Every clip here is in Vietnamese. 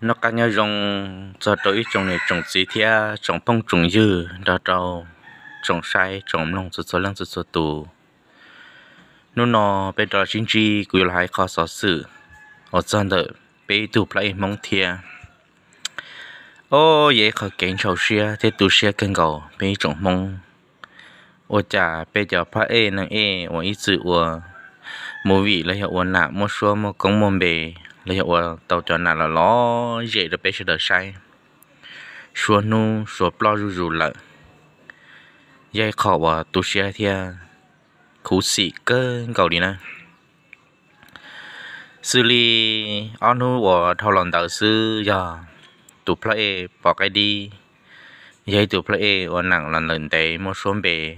nó cá nhau rong cho tới trồng này trồng gì thia trồng phong trồng dư đó trâu trồng sai trồng lông số số lông số số tù nó nó bây giờ chính trị quy lại khó sở sự ở trên đợi bây tụ lại mong thia ô vậy khó kiến sầu xe thế tụ xe cần cầu bây trồng mong ô chả bây giờ phá ê năng ê ô ít sự ô mua vị là hiệu ô nạ mua xua mua công mua bề lấy hiệu tàu cho nào là nó dễ được bé sẽ được sai xua nu xua plo rù rù lợ dây khẩu và tu xe thì khu sĩ cơ cầu đi nè xử lý ăn nu và thao lòng đạo sư giờ tụ play bỏ cái đi dây tụ play và nặng lần lần tới một số bề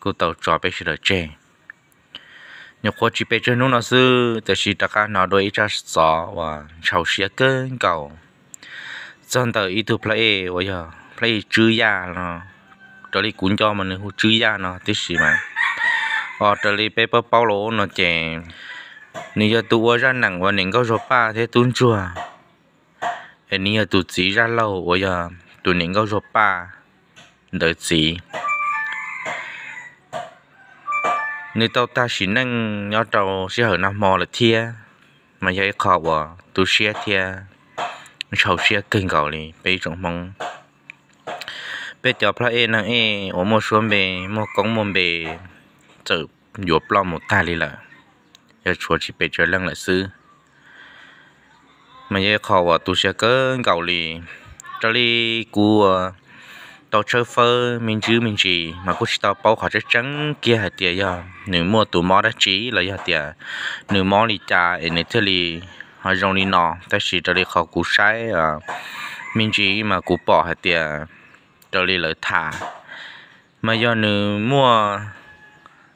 cô tàu cho bé sẽ được chơi nhiều khó chỉ bây giờ nó là sư tức là ta cá nó đôi cha gió và chầu xía cơn cầu dân tờ ít tu play bây giờ play chữ ya nó trở đi cuốn cho mình hú chữ ya nó tức là, mà ở trở đi paper bao lỗ nó chè nếu giờ tu ra nặng và nền có số ba thế tuôn chùa nếu như tu chỉ ra lâu bây giờ tu nền có số ba đợi chỉ nếu tao ta chỉ năng nhớ trâu sẽ hở năm mò là thia mà dạy khó bỏ tu xe thia sau xe kinh cầu đi bây trong mong bây giờ phải em năng em ở một số bề một con một bề tự dụp lo một tay đi là giờ chúa chỉ bây giờ lăng lại sư mà dạy khó bỏ tu xe kinh cầu đi cho đi cua tàu chơi phơ mình chứ mình chỉ mà cũng chỉ tàu bao khó chắc chắn kia hạt tiền giờ nếu mua tủ mỏ đã chỉ là giờ tiền nếu mò đi trả ở nơi thế li họ dùng đi nọ ta chỉ cho đi khó cú sai à ờ. mình chỉ mà cú bỏ hạt tiền cho đi lợi thả mà giờ nếu mua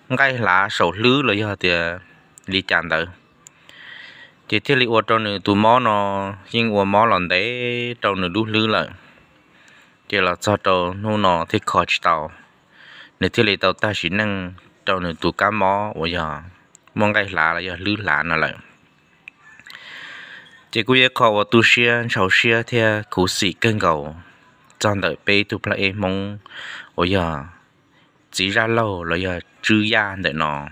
ngay lá sổ lứ là giờ tiền đi trả tới chỉ thế li ô cho nếu tụi mỏ nó nhưng ô mỏ lần đấy trong nếu đu lứ lại chỉ là cho tàu nô nọ thì khó chỉ tàu nếu thế này tàu ta chỉ năng tàu nửa tụ cá mó bây giờ mong cái lá là giờ lứ lá nó lại chỉ cũng yêu cầu tu sửa sau sửa thì cố sĩ cân cầu trong đời bê tu play mong bây giờ chỉ ra lâu là giờ chư ya để nó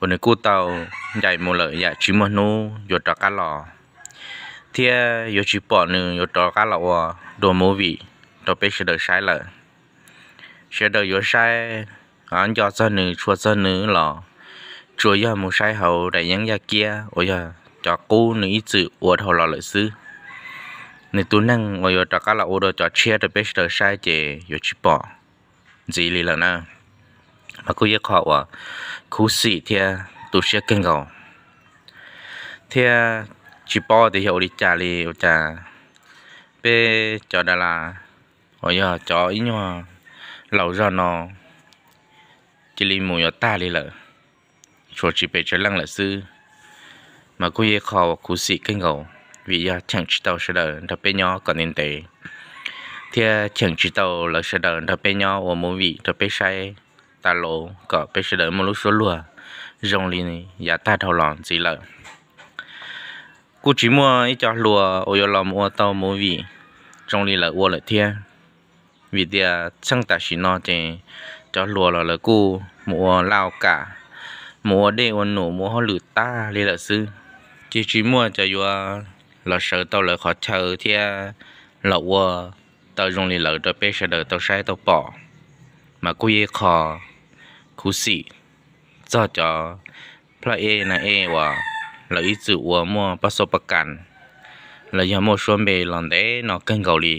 còn nếu cô tàu dạy một lời dạy chỉ một nô rồi cho cá lò thì giờ chỉ bỏ nữa rồi cho cá lò đồ mô vị đó bây giờ sai lợ giờ đời vừa sai anh cho dân nữ chua dân nữ lò chua giờ một sai hậu để nhân ra kia ôi giờ cho cô nữ ít chữ uất hậu lò lợi sư nữ tú năng ôi giờ cho các là ô đồ cho chia đời bây giờ sai chỉ vừa chỉ bỏ gì lì lợn à mà cô yêu họ à cô sĩ thì tú sẽ kinh cầu thì chỉ bỏ thì hiểu đi trả đi trả bây giờ là bây giờ cho ý nhau lâu ra nó chỉ li mùi ta đi lợ cho chỉ bị trở lăng là sư mà cô ye khó cô sĩ cái ngầu vì giờ chẳng chỉ tàu sẽ đợi đập bên nhau còn nên tệ thì à, chẳng chỉ tàu là sẽ đợi đập bên nhau ở mỗi vị đập bên sai ta lộ có bên sẽ đợi một lúc số lùa rong li này giá ta thầu lòn gì lợ cô chỉ mua ít cho lùa ở yo lò mua tàu mỗi vị trong li là uo là thiên วิทยาช่างตัดสินนอเจนจะรัวแล้วกูมัวเล่ากะมัวได้วันหนูมัวหลุดตาเลยละซึจีจีมัวจะอยู่เราเสิร์ตัวเลยขอเชิญที่เราว่าตัวยงเรีเราจะเปเสิร์ตัวใช้ตัวปอมากุยคอคุสิจ้าจ้าพระเอนะเอวะเราอิจฉาวัวมัวประสบการณ์เรายังมัวชวนไปหลังเด็นอกเกนเกาหลี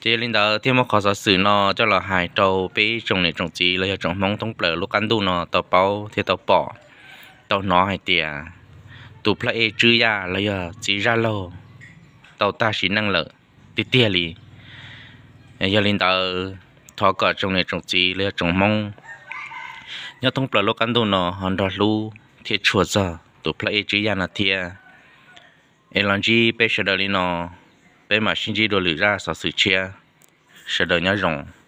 chỉ linh đó thêm một khó sở sử nó cho là hải trâu bế trồng này trồng chỉ là trồng mong thông bờ lúc ăn đu nó tàu bao thì tàu bỏ tàu nó hay tiề tụ play chữ ya là giờ chỉ ra lâu tàu ta chỉ năng lợi tí tiề li giờ linh đó thọ cả trồng này trồng chỉ là trồng mong nhớ thông bờ lúc ăn đu nó hòn đỏ lu thì chuột giờ tụ play chữ ya là tiề elonji bây giờ đó linh nó bé mà sinh ra đồ lửa ra sợ sự chia sẽ đời nhớ rồng